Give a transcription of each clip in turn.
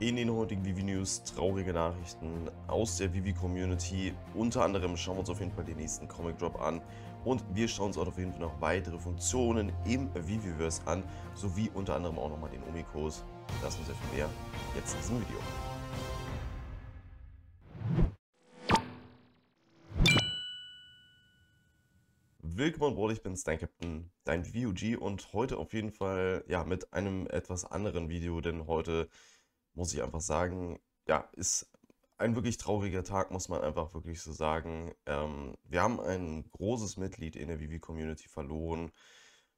In den heutigen Vivi News traurige Nachrichten aus der Vivi Community. Unter anderem schauen wir uns auf jeden Fall den nächsten Comic Drop an und wir schauen uns auch auf jeden Fall noch weitere Funktionen im Viviverse an, sowie unter anderem auch nochmal den Omikos. Das und sehr viel mehr jetzt in diesem Video. Willkommen Bro, ich bin's, dein Captain, dein VUG und heute auf jeden Fall ja mit einem etwas anderen Video, denn heute muss ich einfach sagen, ja, ist ein wirklich trauriger Tag, muss man einfach wirklich so sagen. Ähm, wir haben ein großes Mitglied in der Vivi-Community verloren.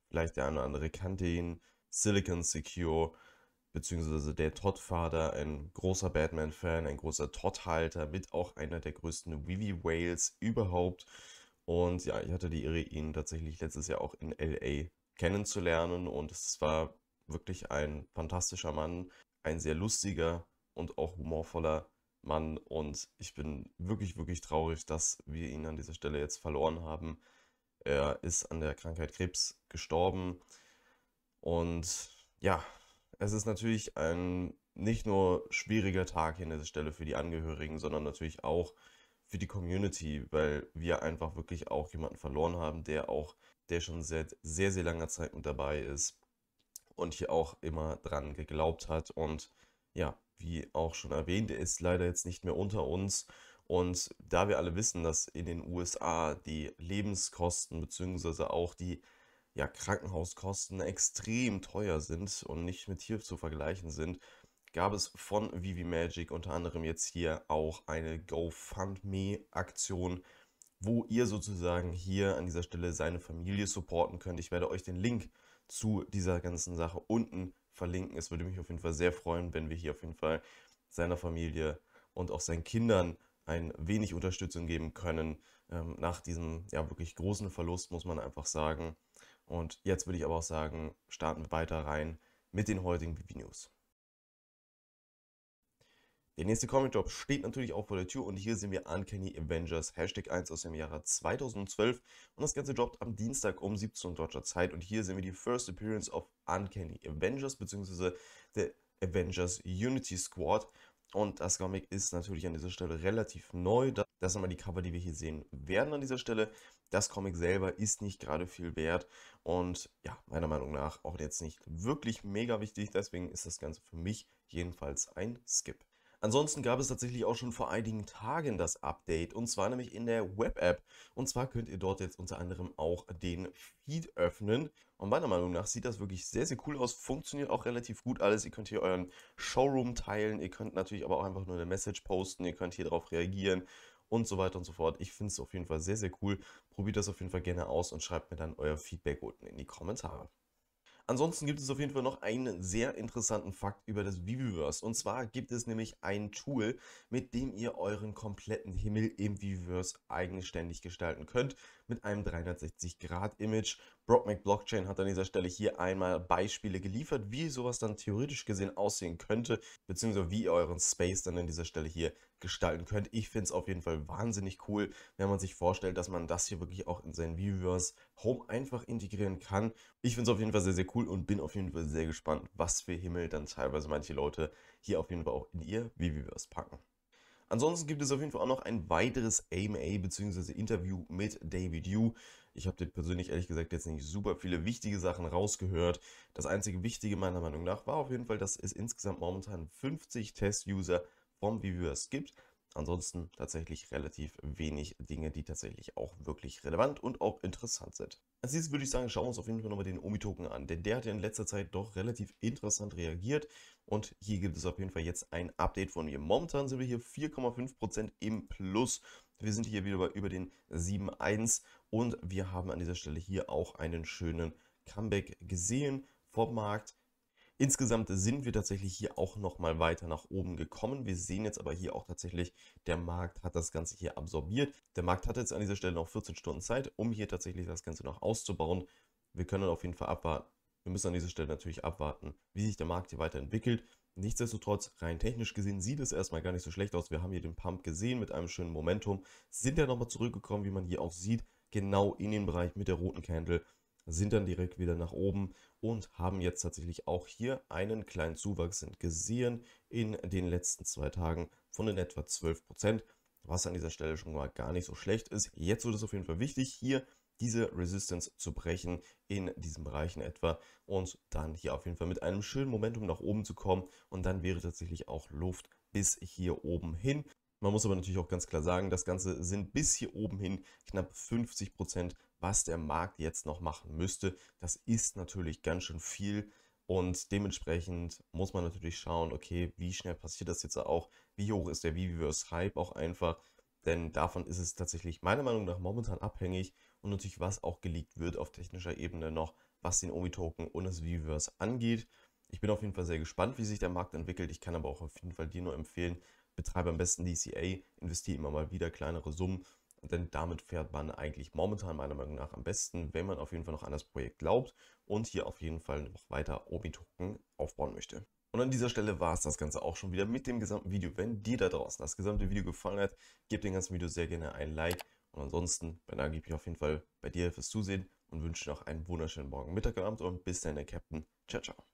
Vielleicht der eine oder andere kannte ihn. Silicon Secure, beziehungsweise der Todd-Vater, ein großer Batman-Fan, ein großer Todd-Halter, mit auch einer der größten Vivi-Whales überhaupt. Und ja, ich hatte die Ehre, ihn tatsächlich letztes Jahr auch in LA kennenzulernen. Und es war wirklich ein fantastischer Mann, ein sehr lustiger und auch humorvoller Mann. Und ich bin wirklich, wirklich traurig, dass wir ihn an dieser Stelle jetzt verloren haben. Er ist an der Krankheit Krebs gestorben. Und ja, es ist natürlich ein nicht nur schwieriger Tag hier an dieser Stelle für die Angehörigen, sondern natürlich auch für die Community, weil wir einfach wirklich auch jemanden verloren haben, der auch, der schon seit sehr, sehr langer Zeit mit dabei ist, und hier auch immer dran geglaubt hat. Und ja, wie auch schon erwähnt, er ist leider jetzt nicht mehr unter uns. Und da wir alle wissen, dass in den USA die Lebenskosten bzw. auch die ja, Krankenhauskosten extrem teuer sind und nicht mit hier zu vergleichen sind, gab es von Vivi Magic unter anderem jetzt hier auch eine GoFundMe-Aktion, wo ihr sozusagen hier an dieser Stelle seine Familie supporten könnt. Ich werde euch den Link zu dieser ganzen Sache unten verlinken. Es würde mich auf jeden Fall sehr freuen, wenn wir hier auf jeden Fall seiner Familie und auch seinen Kindern ein wenig Unterstützung geben können ähm, nach diesem ja wirklich großen Verlust, muss man einfach sagen. Und jetzt würde ich aber auch sagen, starten wir weiter rein mit den heutigen BB News. Der nächste Comic Drop steht natürlich auch vor der Tür und hier sehen wir Uncanny Avengers Hashtag 1 aus dem Jahre 2012 und das Ganze droppt am Dienstag um 17 Uhr deutscher Zeit und hier sehen wir die First Appearance of Uncanny Avengers bzw. der Avengers Unity Squad und das Comic ist natürlich an dieser Stelle relativ neu. Das sind mal die Cover, die wir hier sehen werden an dieser Stelle. Das Comic selber ist nicht gerade viel wert und ja, meiner Meinung nach auch jetzt nicht wirklich mega wichtig. Deswegen ist das Ganze für mich jedenfalls ein Skip. Ansonsten gab es tatsächlich auch schon vor einigen Tagen das Update und zwar nämlich in der Web-App. Und zwar könnt ihr dort jetzt unter anderem auch den Feed öffnen. Und meiner Meinung nach sieht das wirklich sehr, sehr cool aus, funktioniert auch relativ gut alles. Ihr könnt hier euren Showroom teilen, ihr könnt natürlich aber auch einfach nur eine Message posten, ihr könnt hier drauf reagieren und so weiter und so fort. Ich finde es auf jeden Fall sehr, sehr cool. Probiert das auf jeden Fall gerne aus und schreibt mir dann euer Feedback unten in die Kommentare. Ansonsten gibt es auf jeden Fall noch einen sehr interessanten Fakt über das Viviverse. Und zwar gibt es nämlich ein Tool, mit dem ihr euren kompletten Himmel im Viviverse eigenständig gestalten könnt. Mit einem 360-Grad-Image, Brockmack Blockchain hat an dieser Stelle hier einmal Beispiele geliefert, wie sowas dann theoretisch gesehen aussehen könnte, beziehungsweise wie ihr euren Space dann an dieser Stelle hier gestalten könnt. Ich finde es auf jeden Fall wahnsinnig cool, wenn man sich vorstellt, dass man das hier wirklich auch in sein Viewers Home einfach integrieren kann. Ich finde es auf jeden Fall sehr, sehr cool und bin auf jeden Fall sehr gespannt, was für Himmel dann teilweise manche Leute hier auf jeden Fall auch in ihr Viewers packen. Ansonsten gibt es auf jeden Fall auch noch ein weiteres AMA bzw. Interview mit David Yu. Ich habe dir persönlich ehrlich gesagt jetzt nicht super viele wichtige Sachen rausgehört. Das einzige Wichtige meiner Meinung nach war auf jeden Fall, dass es insgesamt momentan 50 Test-User vom Viviverse gibt. Ansonsten tatsächlich relativ wenig Dinge, die tatsächlich auch wirklich relevant und auch interessant sind. Als nächstes würde ich sagen, schauen wir uns auf jeden Fall nochmal den Omi-Token an, denn der hat ja in letzter Zeit doch relativ interessant reagiert und hier gibt es auf jeden Fall jetzt ein Update von mir. Momentan sind wir hier 4,5% im Plus. Wir sind hier wieder bei über den 7,1 und wir haben an dieser Stelle hier auch einen schönen Comeback gesehen vom Markt. Insgesamt sind wir tatsächlich hier auch nochmal weiter nach oben gekommen. Wir sehen jetzt aber hier auch tatsächlich, der Markt hat das Ganze hier absorbiert. Der Markt hat jetzt an dieser Stelle noch 14 Stunden Zeit, um hier tatsächlich das Ganze noch auszubauen. Wir können auf jeden Fall abwarten. Wir müssen an dieser Stelle natürlich abwarten, wie sich der Markt hier weiterentwickelt. Nichtsdestotrotz, rein technisch gesehen, sieht es erstmal gar nicht so schlecht aus. Wir haben hier den Pump gesehen mit einem schönen Momentum, sind ja nochmal zurückgekommen, wie man hier auch sieht, genau in den Bereich mit der roten Candle sind dann direkt wieder nach oben und haben jetzt tatsächlich auch hier einen kleinen Zuwachs gesehen in den letzten zwei Tagen von in etwa 12 was an dieser Stelle schon mal gar nicht so schlecht ist. Jetzt wird es auf jeden Fall wichtig, hier diese Resistance zu brechen in diesen Bereichen etwa und dann hier auf jeden Fall mit einem schönen Momentum nach oben zu kommen und dann wäre tatsächlich auch Luft bis hier oben hin. Man muss aber natürlich auch ganz klar sagen, das Ganze sind bis hier oben hin knapp 50% was der Markt jetzt noch machen müsste. Das ist natürlich ganz schön viel und dementsprechend muss man natürlich schauen, okay, wie schnell passiert das jetzt auch, wie hoch ist der Viviverse-Hype auch einfach, denn davon ist es tatsächlich meiner Meinung nach momentan abhängig und natürlich was auch geleakt wird auf technischer Ebene noch, was den OMI-Token und das Viviverse angeht. Ich bin auf jeden Fall sehr gespannt, wie sich der Markt entwickelt. Ich kann aber auch auf jeden Fall dir nur empfehlen, betreibe am besten DCA, e investiere immer mal wieder kleinere Summen denn damit fährt man eigentlich momentan meiner Meinung nach am besten, wenn man auf jeden Fall noch an das Projekt glaubt und hier auf jeden Fall noch weiter Obi-Token aufbauen möchte. Und an dieser Stelle war es das Ganze auch schon wieder mit dem gesamten Video. Wenn dir da draußen das gesamte Video gefallen hat, gib dem ganzen Video sehr gerne ein Like. Und ansonsten bedanke ich mich auf jeden Fall bei dir fürs Zusehen und wünsche noch einen wunderschönen Morgen, Mittag und Abend und bis dann, der Captain. Ciao, ciao.